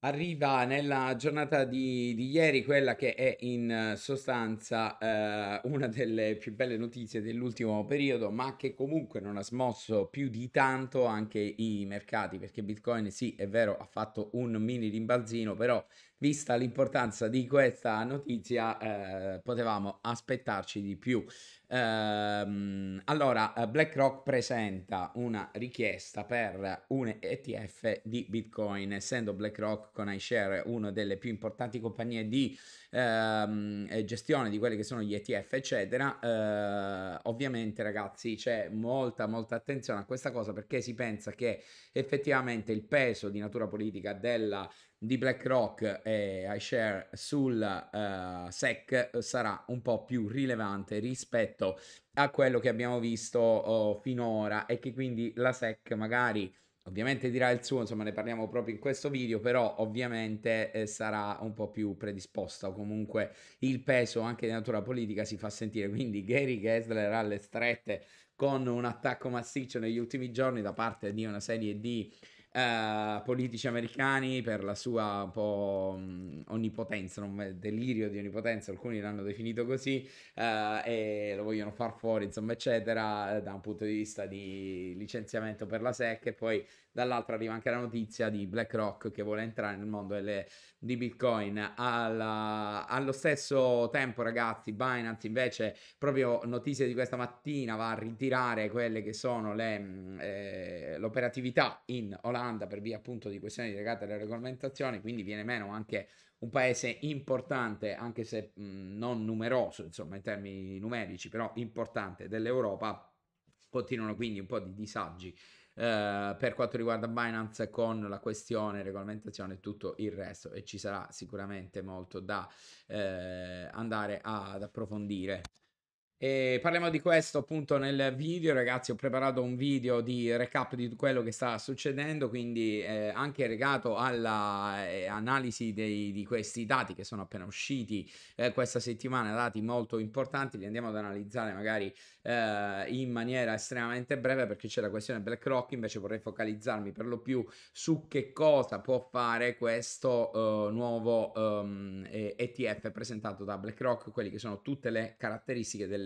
arriva nella giornata di, di, ieri quella che è in sostanza eh, una delle più belle notizie dell'ultimo periodo, ma che comunque non ha smosso più di tanto anche i mercati, perché Bitcoin sì, è vero, ha fatto un mini rimbalzino, però vista l'importanza di questa notizia eh, potevamo aspettarci di più. Ehm, allora, eh, BlackRock presenta una richiesta per un ETF di Bitcoin, essendo BlackRock con iShare una delle più importanti compagnie di ehm, eh, gestione di quelli che sono gli ETF, eccetera. Eh, ovviamente, ragazzi, c'è molta, molta attenzione a questa cosa perché si pensa che effettivamente il peso di natura politica della di BlackRock e iShare sul uh, eh, SEC sarà un po' più rilevante rispetto a quello che abbiamo visto oh, finora e che quindi la SEC magari ovviamente dirà il suo, insomma ne parliamo proprio in questo video, però ovviamente eh, sarà un po' più predisposta o comunque il peso anche di natura politica si fa sentire, quindi Gary Gessler alle strette con un attacco massiccio negli ultimi giorni da parte di una serie di eh, politici americani per la sua un po' mm, onnipotenza, non, delirio di onnipotenza, alcuni l'hanno definito così, eh, e lo vogliono far fuori, insomma, eccetera, da un punto di vista di licenziamento per la SEC e poi dall'altra arriva anche la notizia di BlackRock che vuole entrare nel mondo delle, di Bitcoin. Alla, allo stesso tempo, ragazzi, Binance invece, proprio notizie di questa mattina, va a ritirare quelle che sono le, mm, eh, l'operatività in Olanda per via appunto di questioni legate alle regolamentazioni, quindi viene meno anche un paese importante, anche se mh, mm, non numeroso, insomma, in termini numerici, però importante dell'Europa. Continuano quindi un po' di disagi eh, per quanto riguarda Binance con la questione regolamentazione e tutto il resto e ci sarà sicuramente molto da eh, andare ad approfondire. E parliamo di questo appunto nel video, ragazzi. Ho preparato un video di recap di quello che sta succedendo, quindi eh, anche legato all'analisi eh, di questi dati che sono appena usciti eh, questa settimana, dati molto importanti. Li andiamo ad analizzare magari eh, in maniera estremamente breve perché c'è la questione BlackRock. Invece vorrei focalizzarmi per lo più su che cosa può fare questo eh, nuovo um, ehm, ETF presentato da BlackRock, quelli che sono tutte le caratteristiche delle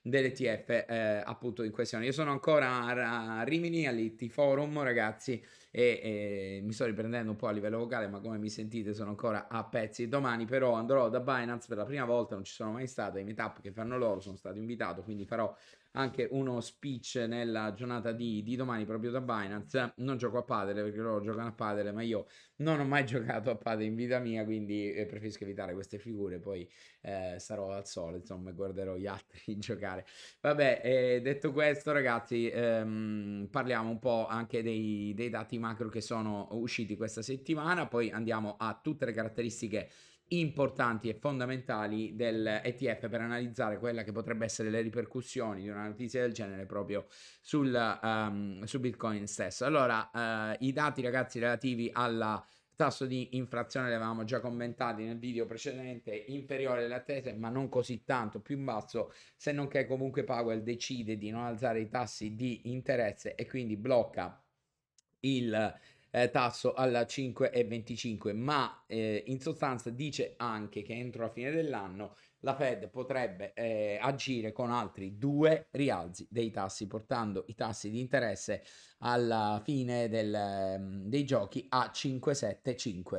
delle, TF eh, appunto in questione. Io sono ancora a, Rimini all'IT Forum, ragazzi, e, e, mi sto riprendendo un po' a livello vocale, ma come mi sentite sono ancora a pezzi. Domani però andrò da Binance per la prima volta, non ci sono mai stato, i meetup che fanno loro sono stato invitato, quindi farò anche uno speech nella giornata di, di domani proprio da Binance. Non gioco a padre perché loro giocano a padre, ma io non ho mai giocato a padre in vita mia, quindi eh, preferisco evitare queste figure. Poi eh, sarò al sole, insomma, e guarderò gli altri giocare. Vabbè, eh, detto questo, ragazzi, ehm, parliamo un po' anche dei, dei dati macro che sono usciti questa settimana. Poi andiamo a tutte le caratteristiche importanti e fondamentali dell'ETF per analizzare quella che potrebbe essere le ripercussioni di una notizia del genere proprio sul, um, su Bitcoin stesso. Allora, uh, i dati ragazzi relativi alla tasso di infrazione li avevamo già commentati nel video precedente, inferiore alle attese, ma non così tanto, più in basso, se non che comunque Powell decide di non alzare i tassi di interesse e quindi blocca il eh, tasso al 5,25, ma eh, in sostanza dice anche che entro la fine dell'anno la Fed potrebbe eh, agire con altri due rialzi dei tassi, portando i tassi di interesse alla fine del, mm, dei giochi a 5,75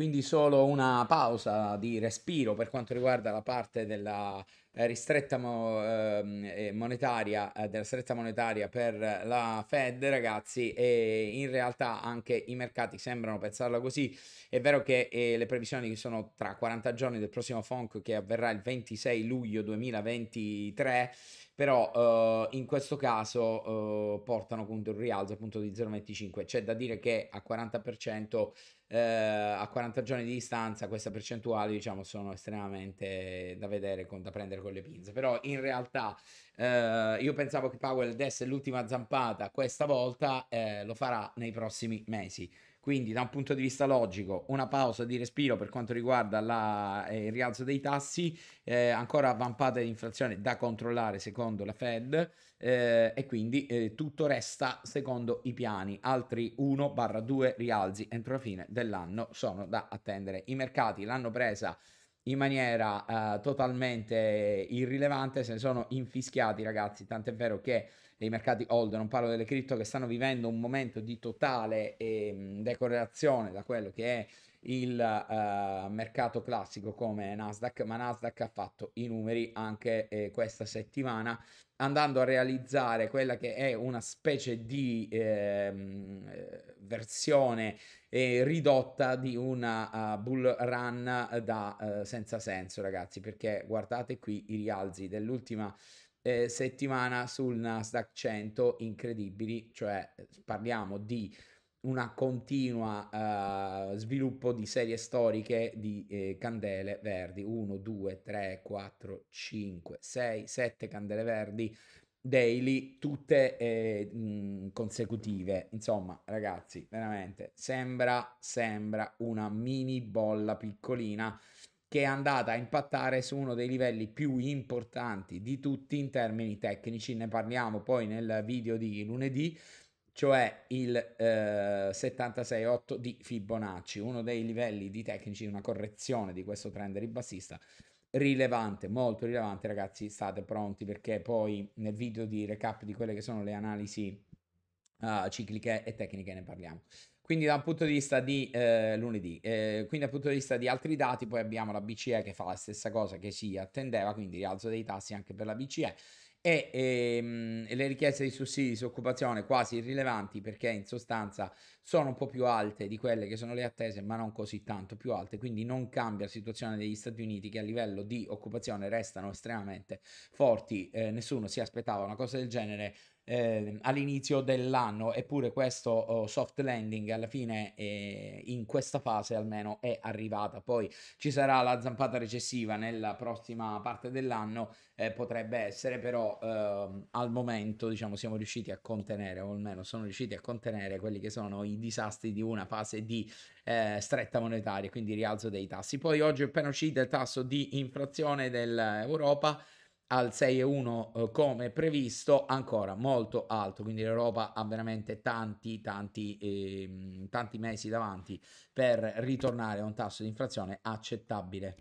quindi solo una pausa di respiro per quanto riguarda la parte della eh, ristretta mo, eh, monetaria eh, della stretta monetaria per la Fed ragazzi e in realtà anche i mercati sembrano pensarla così è vero che eh, le previsioni sono tra 40 giorni del prossimo FONC che avverrà il 26 luglio 2023 però eh, in questo caso eh, portano appunto un rialzo appunto di 0,25 c'è da dire che a 40% eh, a 40 giorni di distanza queste percentuali diciamo sono estremamente da vedere, con, da prendere con le pinze, però in realtà eh, io pensavo che Powell desse l'ultima zampata questa volta, eh, lo farà nei prossimi mesi. Quindi da un punto di vista logico, una pausa di respiro per quanto riguarda la, eh, il rialzo dei tassi, eh, ancora avvampata di inflazione da controllare secondo la Fed eh, e quindi eh, tutto resta secondo i piani. Altri 1-2 rialzi entro la fine dell'anno sono da attendere. I mercati l'hanno presa in maniera uh, totalmente irrilevante, se ne sono infischiati ragazzi, tant'è vero che dei mercati old, non parlo delle cripto, che stanno vivendo un momento di totale eh, decorrelazione da quello che è il uh, mercato classico come Nasdaq, ma Nasdaq ha fatto i numeri anche eh, questa settimana, andando a realizzare quella che è una specie di... Eh, versione eh, ridotta di una uh, bull run da uh, senza senso, ragazzi, perché guardate qui i rialzi dell'ultima eh, settimana sul Nasdaq 100 incredibili, cioè eh, parliamo di una continua uh, sviluppo di serie storiche di eh, candele verdi 1 2 3 4 5 6 7 candele verdi daily tutte eh, consecutive. Insomma, ragazzi, veramente sembra, sembra una mini bolla piccolina che è andata a impattare su uno dei livelli più importanti di tutti in termini tecnici. Ne parliamo poi nel video di lunedì, cioè il eh, 76.8 di Fibonacci, uno dei livelli di tecnici, una correzione di questo trend ribassista rilevante, molto rilevante ragazzi, state pronti perché poi nel video di recap di quelle che sono le analisi uh, cicliche e tecniche ne parliamo. Quindi dal punto di vista di eh, lunedì, eh, quindi dal punto di vista di altri dati, poi abbiamo la BCE che fa la stessa cosa che si attendeva, quindi rialzo dei tassi anche per la BCE e ehm, le richieste di sussidi di disoccupazione quasi irrilevanti perché in sostanza sono un po' più alte di quelle che sono le attese ma non così tanto più alte quindi non cambia la situazione degli Stati Uniti che a livello di occupazione restano estremamente forti eh, nessuno si aspettava una cosa del genere eh, all'inizio dell'anno, eppure questo oh, soft landing alla fine eh, in questa fase almeno è arrivata. Poi ci sarà la zampata recessiva nella prossima parte dell'anno, eh, potrebbe essere, però ehm, al momento diciamo siamo riusciti a contenere, o almeno sono riusciti a contenere quelli che sono i disastri di una fase di eh, stretta monetaria, quindi rialzo dei tassi. Poi oggi è appena uscito il tasso di inflazione dell'Europa al 6,1 eh, come previsto, ancora molto alto, quindi l'Europa ha veramente tanti, tanti, eh, tanti mesi davanti per ritornare a un tasso di inflazione accettabile.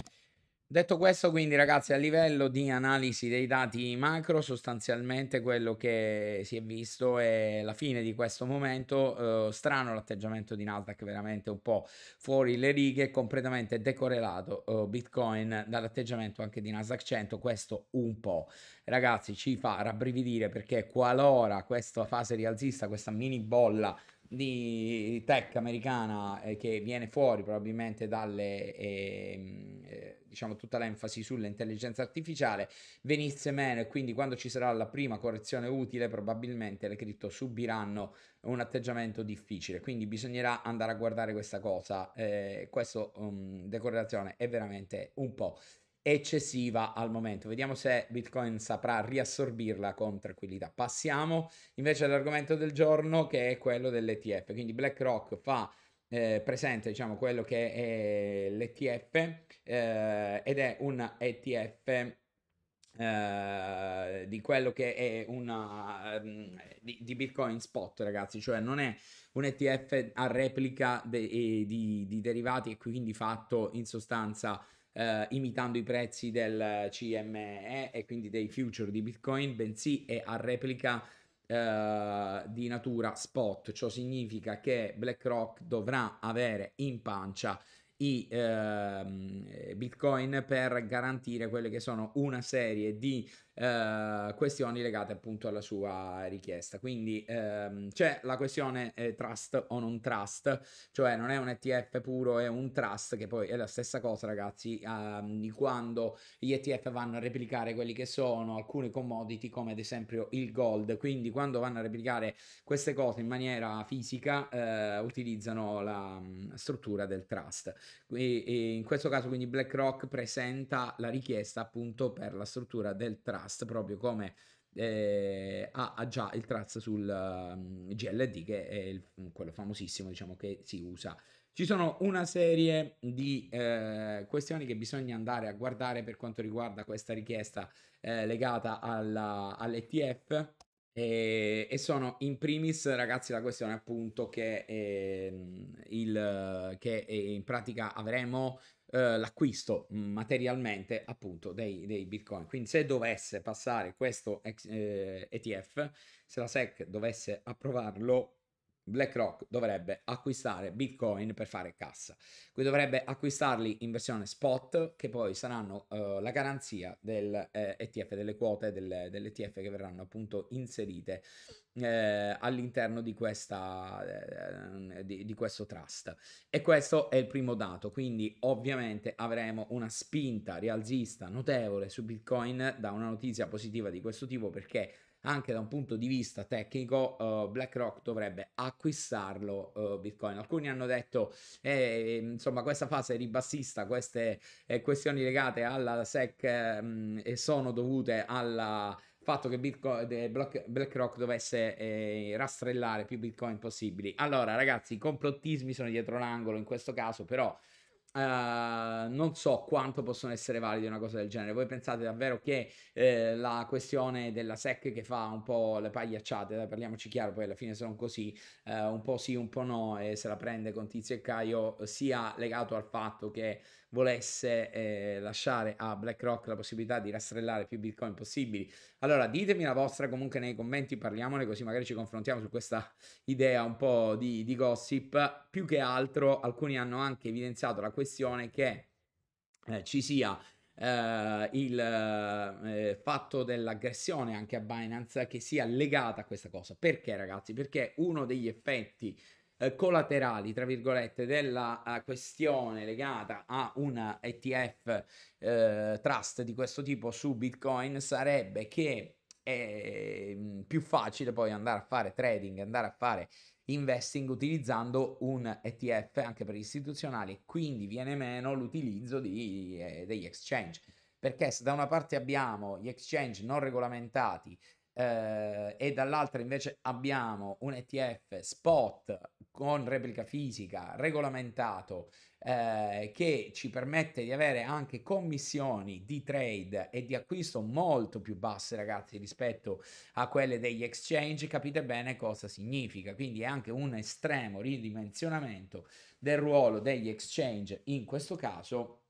Detto questo, quindi ragazzi, a livello di analisi dei dati macro, sostanzialmente quello che si è visto è la fine di questo momento, eh, strano l'atteggiamento di Nasdaq, veramente un po' fuori le righe, completamente decorrelato eh, Bitcoin dall'atteggiamento anche di Nasdaq 100, questo un po'. Ragazzi, ci fa rabbrividire perché qualora questa fase rialzista, questa mini bolla di tech americana eh, che viene fuori probabilmente dalle ehm, eh, diciamo tutta l'enfasi sull'intelligenza artificiale venisse meno e quindi quando ci sarà la prima correzione utile probabilmente le cripto subiranno un atteggiamento difficile quindi bisognerà andare a guardare questa cosa eh, questa um, mm, decorrelazione è veramente un po' eccessiva al momento. Vediamo se Bitcoin saprà riassorbirla con tranquillità. Passiamo invece all'argomento del giorno che è quello dell'ETF. Quindi BlackRock fa eh, presente diciamo, quello che è l'ETF eh, ed è un ETF eh, di quello che è una mm, di, di, Bitcoin spot, ragazzi, cioè non è un ETF a replica de, di, di derivati e quindi fatto in sostanza eh, imitando i prezzi del CME e quindi dei future di Bitcoin, bensì è a replica eh, di natura spot. Ciò significa che BlackRock dovrà avere in pancia i eh, Bitcoin per garantire quelle che sono una serie di eh, questioni legate appunto alla sua richiesta. Quindi ehm, c'è la questione eh, trust o non trust, cioè non è un ETF puro, è un trust che poi è la stessa cosa ragazzi ehm, di quando gli ETF vanno a replicare quelli che sono alcune commodity come ad esempio il gold, quindi quando vanno a replicare queste cose in maniera fisica eh, utilizzano la mh, mm, struttura del trust. E, e in questo caso quindi BlackRock presenta la richiesta appunto per la struttura del trust trust, proprio come eh, ha, ha, già il trazzo sul um, mm, GLD, che è il, mm, quello famosissimo diciamo, che si usa. Ci sono una serie di eh, questioni che bisogna andare a guardare per quanto riguarda questa richiesta eh, legata alla, all'ETF. E, e, sono in primis ragazzi la questione appunto che, ehm, il, che eh, in pratica avremo eh, l'acquisto mm, materialmente appunto dei, dei, bitcoin. Quindi se dovesse passare questo ex, eh, ETF, se la SEC dovesse approvarlo, BlackRock dovrebbe acquistare Bitcoin per fare cassa. Qui dovrebbe acquistarli in versione spot, che poi saranno uh, la garanzia del eh, ETF, delle quote del, dell'ETF che verranno appunto inserite eh, all'interno di, questa, eh, di, di questo trust. E questo è il primo dato, quindi ovviamente avremo una spinta rialzista notevole su Bitcoin da una notizia positiva di questo tipo perché anche da un punto di vista tecnico uh, BlackRock dovrebbe acquistarlo uh, Bitcoin. Alcuni hanno detto, eh, insomma, questa fase ribassista, queste eh, questioni legate alla SEC eh, sono dovute al fatto che Bitcoin, BlackRock dovesse eh, rastrellare più Bitcoin possibili. Allora, ragazzi, i complottismi sono dietro l'angolo in questo caso, però Uh, non so quanto possono essere valide una cosa del genere. Voi pensate davvero che eh, la questione della SEC che fa un po' le pagliacciate, parliamoci chiaro, poi alla fine sono così, eh, un po' sì, un po' no, e se la prende con Tizio e Caio, sia legato al fatto che volesse eh, lasciare a BlackRock la possibilità di rastrellare più bitcoin possibili. Allora ditemi la vostra comunque nei commenti, parliamone così magari ci confrontiamo su questa idea un po' di, di gossip. Più che altro alcuni hanno anche evidenziato la questione che eh, ci sia Uh, il uh, fatto dell'aggressione anche a Binance che sia legata a questa cosa. Perché, ragazzi? Perché uno degli effetti eh, collaterali, tra virgolette, della eh, questione legata a un ETF eh, trust di questo tipo su Bitcoin sarebbe che è mm, più facile poi andare a fare trading, andare a fare investing utilizzando un ETF anche per gli istituzionali, quindi viene meno l'utilizzo di, eh, degli exchange. Perché se da una parte abbiamo gli exchange non regolamentati eh, e dall'altra invece abbiamo un ETF spot con replica fisica, regolamentato, eh, che ci permette di avere anche commissioni di trade e di acquisto molto più basse, ragazzi, rispetto a quelle degli exchange, capite bene cosa significa. Quindi è anche un estremo ridimensionamento del ruolo degli exchange in questo caso,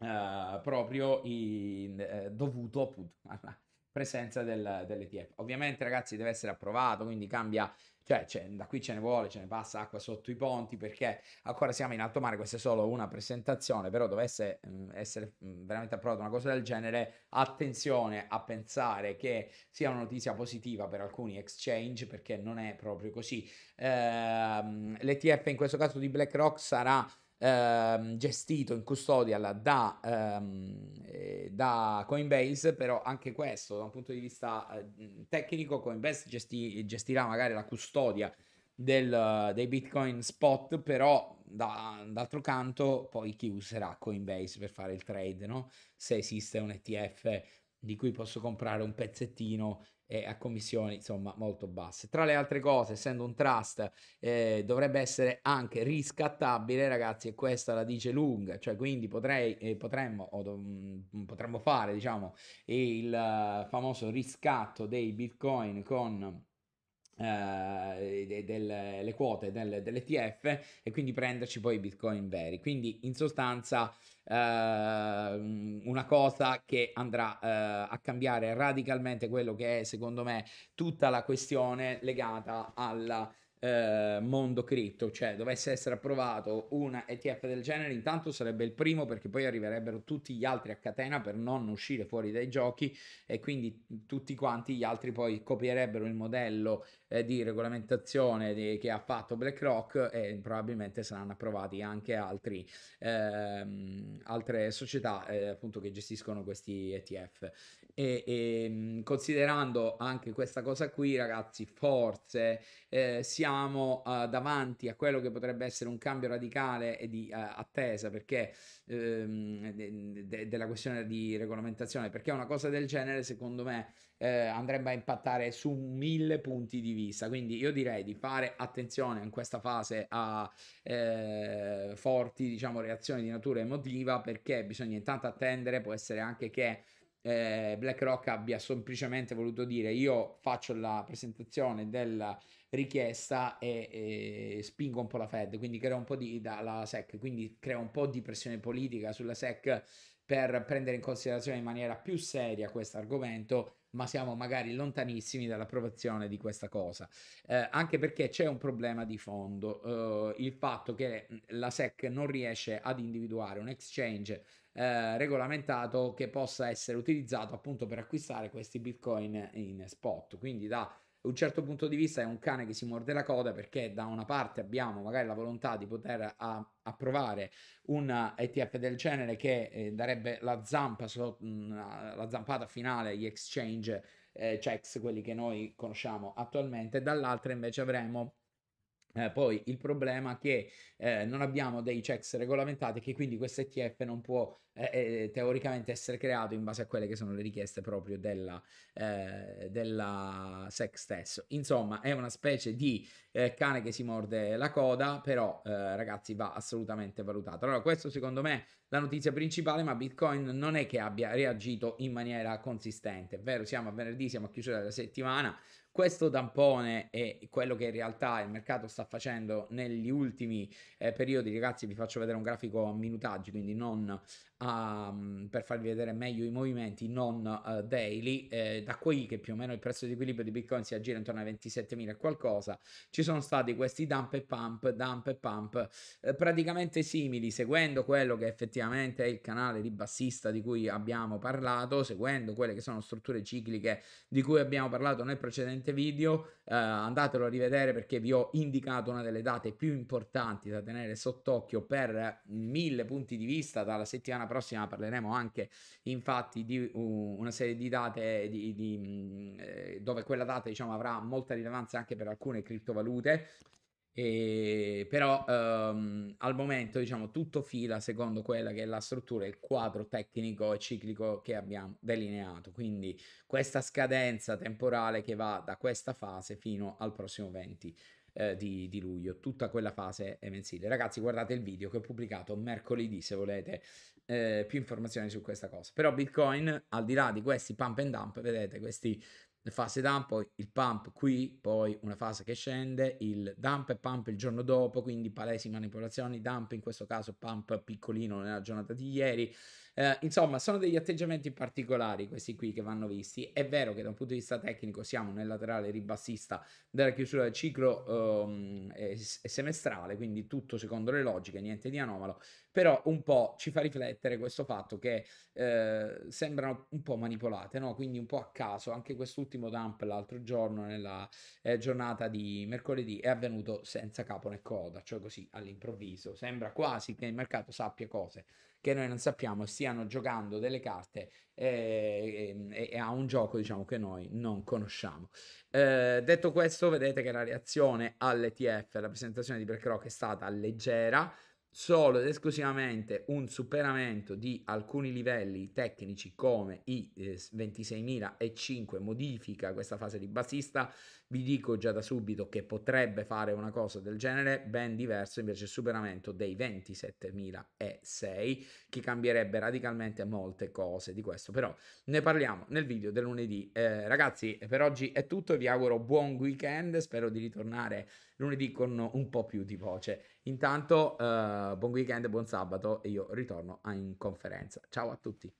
eh, proprio in, eh, dovuto appunto alla presenza del, dell'ETF. Ovviamente, ragazzi, deve essere approvato, quindi cambia cioè, cioè, da qui ce ne vuole, ce ne passa acqua sotto i ponti perché ancora siamo in alto mare, questa è solo una presentazione, però dovesse mh, mm, essere mh, mm, veramente approvata una cosa del genere, attenzione a pensare che sia una notizia positiva per alcuni exchange perché non è proprio così. Ehm, L'ETF in questo caso di BlackRock sarà ehm, gestito in custodia da, ehm, eh, da, Coinbase, però anche questo da un punto di vista eh, tecnico Coinbase gesti- gestirà magari la custodia del, dei Bitcoin spot, però da, d'altro canto poi chi userà Coinbase per fare il trade, no? Se esiste un ETF di cui posso comprare un pezzettino eh, a commissioni insomma molto basse. Tra le altre cose, essendo un trust, eh, dovrebbe essere anche riscattabile, ragazzi, e questa la dice lunga, cioè quindi potrei, eh, potremmo, o do, mm, potremmo fare diciamo il eh, famoso riscatto dei bitcoin con... Eh, de, de, le quote del, dell'ETF e quindi prenderci poi i bitcoin veri quindi in sostanza Ehm, una cosa che andrà eh, a cambiare radicalmente quello che è secondo me tutta la questione legata alla eh, mondo cripto, cioè dovesse essere approvato un ETF del genere, intanto sarebbe il primo perché poi arriverebbero tutti gli altri a catena per non uscire fuori dai giochi e quindi tutti quanti gli altri poi copierebbero il modello eh, di regolamentazione di, che ha fatto BlackRock e probabilmente saranno approvati anche altri, ehm, altre società eh, appunto che gestiscono questi ETF. E, e, ehm, considerando anche questa cosa qui, ragazzi, forse eh, siamo eh, davanti a quello che potrebbe essere un cambio radicale e di eh, attesa perché ehm, de, de, della questione di regolamentazione. Perché una cosa del genere, secondo me, eh, andrebbe a impattare su mille punti di vista. Quindi io direi di fare attenzione in questa fase a eh, forti, diciamo, reazioni di natura emotiva perché bisogna intanto attendere, può essere anche che eh, BlackRock abbia semplicemente voluto dire io faccio la presentazione della richiesta e, e spingo un po' la Fed, quindi crea un po' di da, la SEC, quindi creo un po' di pressione politica sulla SEC per prendere in considerazione in maniera più seria questo argomento ma siamo magari lontanissimi dall'approvazione di questa cosa, eh, anche perché c'è un problema di fondo, eh, il fatto che la SEC non riesce ad individuare un exchange eh, regolamentato che possa essere utilizzato appunto per acquistare questi bitcoin in spot, quindi da un certo punto di vista è un cane che si morde la coda perché da una parte abbiamo magari la volontà di poter a, ah, approvare un ETF del genere che eh, darebbe la zampa, so, mh, mm, la zampata finale agli exchange eh, checks, quelli che noi conosciamo attualmente, dall'altra invece avremo eh, poi il problema è che eh, non abbiamo dei checks regolamentati e che quindi questo ETF non può eh, eh, teoricamente essere creato in base a quelle che sono le richieste proprio della, eh, della SEC stesso. Insomma, è una specie di cane che si morde la coda, però ragazzi va assolutamente valutato. Allora, questo secondo me è la notizia principale, ma Bitcoin non è che abbia reagito in maniera consistente, è vero, siamo a venerdì, siamo a chiusura della settimana, questo tampone è quello che in realtà il mercato sta facendo negli ultimi eh, periodi. Ragazzi, vi faccio vedere un grafico a minutaggi, quindi non um, per farvi vedere meglio i movimenti non uh, daily, eh, da qui che più o meno il prezzo di equilibrio di Bitcoin si aggira intorno ai 27.000 e qualcosa, ci sono stati questi dump e pump, dump e pump, eh, praticamente simili, seguendo quello che effettivamente è il canale di bassista di cui abbiamo parlato, seguendo quelle che sono strutture cicliche di cui abbiamo parlato nel precedente video, eh, andatelo a rivedere perché vi ho indicato una delle date più importanti da tenere sott'occhio per mille punti di vista dalla settimana prossima parleremo anche infatti di una serie di date di, di, mhmm, eh, dove quella data diciamo, avrà molta rilevanza anche per alcune criptovalute. E però um, al momento diciamo tutto fila secondo quella che è la struttura, il quadro tecnico e ciclico che abbiamo delineato. Quindi questa scadenza temporale che va da questa fase fino al prossimo 20 eh, di, di, luglio, tutta quella fase è mensile. Ragazzi, guardate il video che ho pubblicato mercoledì se volete eh, più informazioni su questa cosa. Però Bitcoin, al di là di questi pump and dump, vedete questi fase dump, poi il pump qui, poi una fase che scende, il dump e pump il giorno dopo, quindi palesi manipolazioni, dump in questo caso pump piccolino nella giornata di ieri, eh, insomma, sono degli atteggiamenti particolari questi qui che vanno visti. È vero che da un punto di vista tecnico siamo nel laterale ribassista della chiusura del ciclo ehm, semestrale, quindi tutto secondo le logiche, niente di anomalo, però un po' ci fa riflettere questo fatto che eh, sembrano un po' manipolate, no? quindi un po' a caso. Anche quest'ultimo dump l'altro giorno, nella eh, giornata di mercoledì, è avvenuto senza capo né coda, cioè così all'improvviso. Sembra quasi che il mercato sappia cose che noi non sappiamo stiano giocando delle carte ehm, e, e, e a un gioco diciamo che noi non conosciamo. Eh, detto questo, vedete che la reazione all'ETF, alla presentazione di BlackRock è stata leggera solo ed esclusivamente un superamento di alcuni livelli tecnici come i eh, 26.005 modifica questa fase di bassista, vi dico già da subito che potrebbe fare una cosa del genere, ben diverso invece il superamento dei 27.006 che cambierebbe radicalmente molte cose di questo, però ne parliamo nel video del lunedì. Eh, ragazzi, per oggi è tutto, vi auguro buon weekend, spero di ritornare lunedì con un po' più di voce Intanto, eh, buon weekend, buon sabato e io ritorno in conferenza. Ciao a tutti.